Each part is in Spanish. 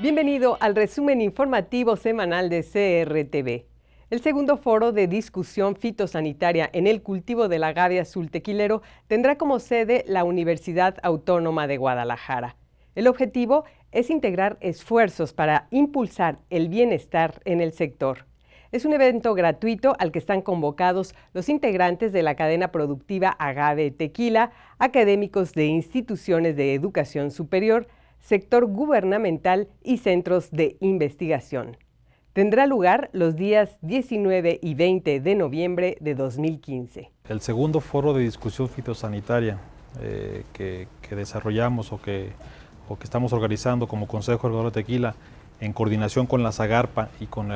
Bienvenido al resumen informativo semanal de CRTV. El segundo foro de discusión fitosanitaria en el cultivo del agave azul tequilero tendrá como sede la Universidad Autónoma de Guadalajara. El objetivo es integrar esfuerzos para impulsar el bienestar en el sector. Es un evento gratuito al que están convocados los integrantes de la cadena productiva Agave Tequila, académicos de instituciones de educación superior, sector gubernamental y centros de investigación. Tendrá lugar los días 19 y 20 de noviembre de 2015. El segundo foro de discusión fitosanitaria eh, que, desarrollamos o que, o que estamos organizando como Consejo Regulador de Tequila en coordinación con la Zagarpa y con,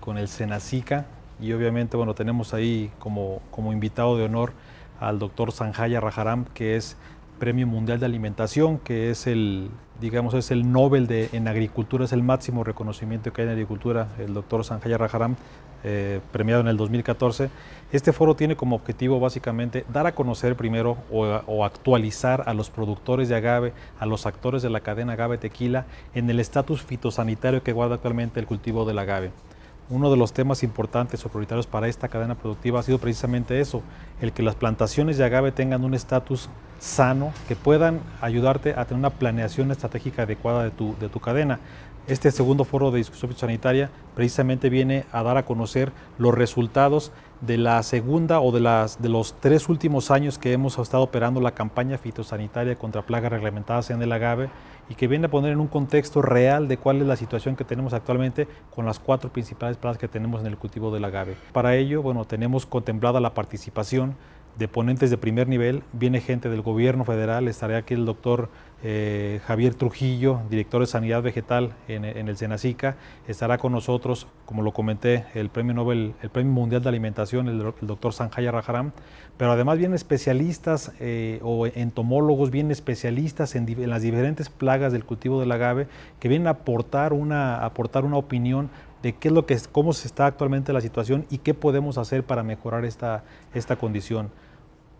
con el Senacica. Y obviamente, bueno, tenemos ahí como, como invitado de honor al doctor Sanjaya Rajaram, que es Premio Mundial de Alimentación, que es el, digamos, es el Nobel de, en agricultura, es el máximo reconocimiento que hay en agricultura, el doctor Sanjay Rajaram, eh, premiado en el 2014. Este foro tiene como objetivo básicamente dar a conocer primero o, o, actualizar a los productores de agave, a los actores de la cadena agave tequila, en el estatus fitosanitario que guarda actualmente el cultivo del agave uno de los temas importantes o prioritarios para esta cadena productiva ha sido precisamente eso, el que las plantaciones de agave tengan un estatus sano, que puedan ayudarte a tener una planeación estratégica adecuada de tu, de tu cadena. Este segundo foro de discusión sanitaria precisamente viene a dar a conocer los resultados de la segunda o de, las, de los tres últimos años que hemos estado operando la campaña fitosanitaria contra plagas reglamentadas en el agave y que viene a poner en un contexto real de cuál es la situación que tenemos actualmente con las cuatro principales plagas que tenemos en el cultivo del agave. Para ello, bueno, tenemos contemplada la participación de ponentes de primer nivel, viene gente del gobierno federal, estará aquí el doctor eh, Javier Trujillo, director de Sanidad Vegetal en, el Senacica, estará con nosotros, como lo comenté, el Premio Nobel, el Premio Mundial de Alimentación, el, doctor Sanjaya Rajaram, pero además vienen especialistas eh, o entomólogos, vienen especialistas en, las diferentes plagas del cultivo del agave, que vienen a aportar una, aportar una opinión de qué es lo que, cómo se está actualmente la situación y qué podemos hacer para mejorar esta, esta condición.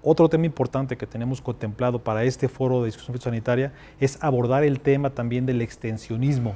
Otro tema importante que tenemos contemplado para este foro de discusión sanitaria es abordar el tema también del extensionismo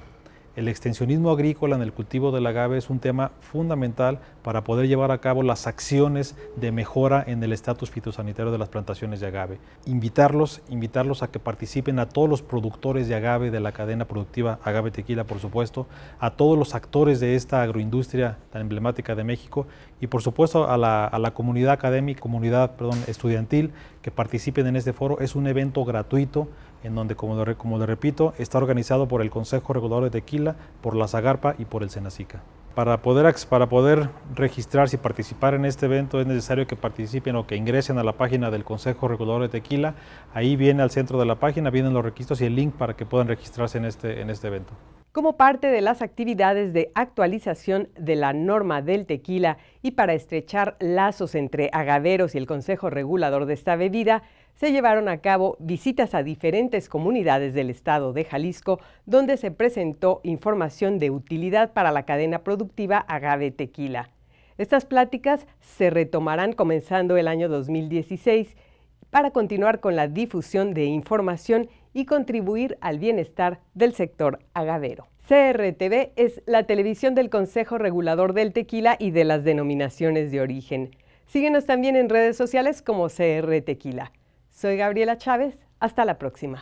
el extensionismo agrícola en el cultivo del agave es un tema fundamental para poder llevar a cabo las acciones de mejora en el estatus fitosanitario de las plantaciones de agave. Invitarlos, invitarlos a que participen a todos los productores de agave de la cadena productiva Agave Tequila, por supuesto, a todos los actores de esta agroindustria tan emblemática de México y por supuesto a la, comunidad académica, comunidad perdón, estudiantil que participen en este foro. Es un evento gratuito en donde, como, como le repito, está organizado por el Consejo Regulador de Tequila por la Zagarpa y por el Senacica. Para poder, registrarse y participar en este evento es necesario que participen o que ingresen a la página del Consejo Regulador de Tequila. Ahí viene al centro de la página, vienen los requisitos y el link para que puedan registrarse en este, en este evento. Como parte de las actividades de actualización de la norma del tequila y para estrechar lazos entre agaderos y el Consejo Regulador de esta bebida, se llevaron a cabo visitas a diferentes comunidades del estado de Jalisco, donde se presentó información de utilidad para la cadena productiva agave tequila. Estas pláticas se retomarán comenzando el año 2016 para continuar con la difusión de información y contribuir al bienestar del sector agadero. CRTV es la televisión del Consejo Regulador del Tequila y de las denominaciones de origen. Síguenos también en redes sociales como CR Tequila. Soy Gabriela Chávez. Hasta la próxima.